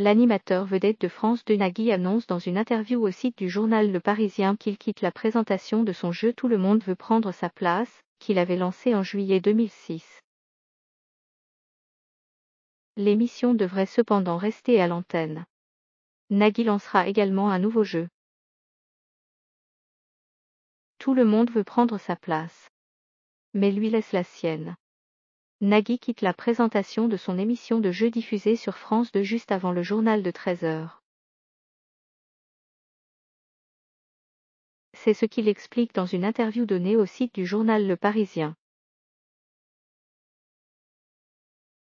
L'animateur vedette de France de Nagui annonce dans une interview au site du journal Le Parisien qu'il quitte la présentation de son jeu Tout le monde veut prendre sa place, qu'il avait lancé en juillet 2006. L'émission devrait cependant rester à l'antenne. Nagui lancera également un nouveau jeu. Tout le monde veut prendre sa place. Mais lui laisse la sienne. Nagui quitte la présentation de son émission de jeu diffusée sur France de juste avant le journal de 13h. C'est ce qu'il explique dans une interview donnée au site du journal Le Parisien.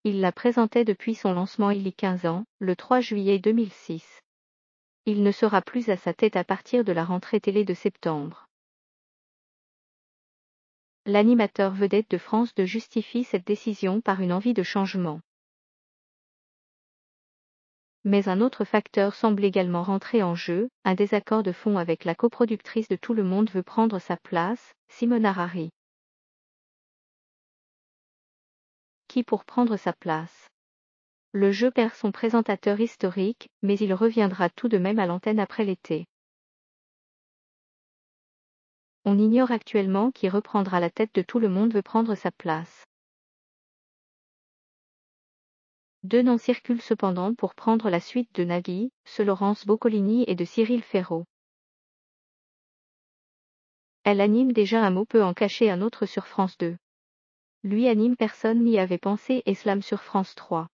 Il la présentait depuis son lancement il y 15 ans, le 3 juillet 2006. Il ne sera plus à sa tête à partir de la rentrée télé de septembre l'animateur vedette de France de justifie cette décision par une envie de changement. Mais un autre facteur semble également rentrer en jeu, un désaccord de fond avec la coproductrice de Tout le monde veut prendre sa place, Simone Harari. Qui pour prendre sa place Le jeu perd son présentateur historique, mais il reviendra tout de même à l'antenne après l'été. On ignore actuellement qui reprendra la tête de Tout le monde veut prendre sa place. Deux noms circulent cependant pour prendre la suite de Nagui, ce Laurence Boccolini et de Cyril Ferraud. Elle anime déjà un mot peut en cacher un autre sur France 2. Lui anime personne n'y avait pensé et slam sur France 3.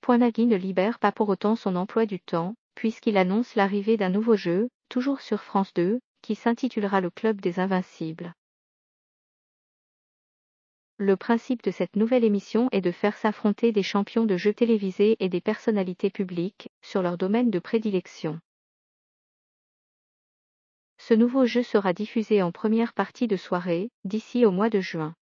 Point Nagui ne libère pas pour autant son emploi du temps, puisqu'il annonce l'arrivée d'un nouveau jeu, toujours sur France 2, qui s'intitulera Le Club des Invincibles. Le principe de cette nouvelle émission est de faire s'affronter des champions de jeux télévisés et des personnalités publiques sur leur domaine de prédilection. Ce nouveau jeu sera diffusé en première partie de soirée, d'ici au mois de juin.